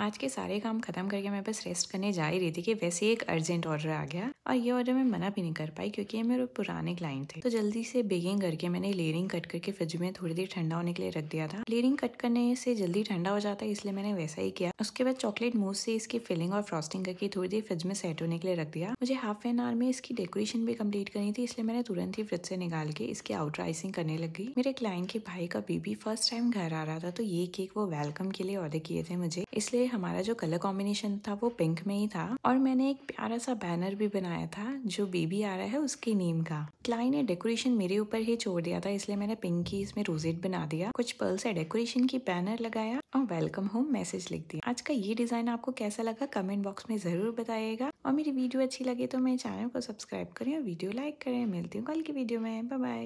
आज के सारे काम खत्म करके मैं बस रेस्ट करने जा ही रही थी कि वैसे एक अर्जेंट ऑर्डर आ गया और ये ऑर्डर मैं मना भी नहीं कर पाई क्योंकि ये मेरे पुराने क्लाइंट थे तो जल्दी से बेगिंग करके मैंने लेयरिंग कट करके फ्रिज में थोड़ी देर ठंडा होने के लिए रख दिया था लेयरिंग कट करने से जल्दी ठंडा हो जाता है इसलिए मैंने वैसा ही किया उसके बाद चॉकलेट मूस से इसकी फिलिंग और फ्रॉस्टिंग करके थोड़ी देर फ्रिज में सेट होने के लिए रख दिया मुझे हाफ एन आवर में इसकी डेकोरेशन भी कम्प्लीट करनी थी इसलिए मैंने तुरंत ही फ्रिज से निकाल के इसकी आउट राइसिंग करने लगी मेरे क्लाइंट के भाई का बेबी फर्स्ट टाइम घर आ रहा था तो ये केक वो वेलकम के लिए ऑर्डर किए थे मुझे इसलिए से हमारा जो कलर कॉम्बिनेशन था वो पिंक में ही था और मैंने एक प्यारा सा बैनर भी बनाया था जो बेबी आ रहा है उसके नेम का क्लाई ने डेकोरेशन मेरे ऊपर ही छोड़ दिया था इसलिए मैंने पिंक ही इसमें रोजेट बना दिया कुछ पर्ल से डेकोरेशन की बैनर लगाया और वेलकम होम मैसेज लिख दिया आज का ये डिजाइन आपको कैसा लगा कमेंट बॉक्स में जरूर बताइएगा और मेरी वीडियो अच्छी लगे तो मेरे चैनल को सब्सक्राइब करें और वीडियो लाइक करें मिलती हूँ कल की वीडियो में बाय बाय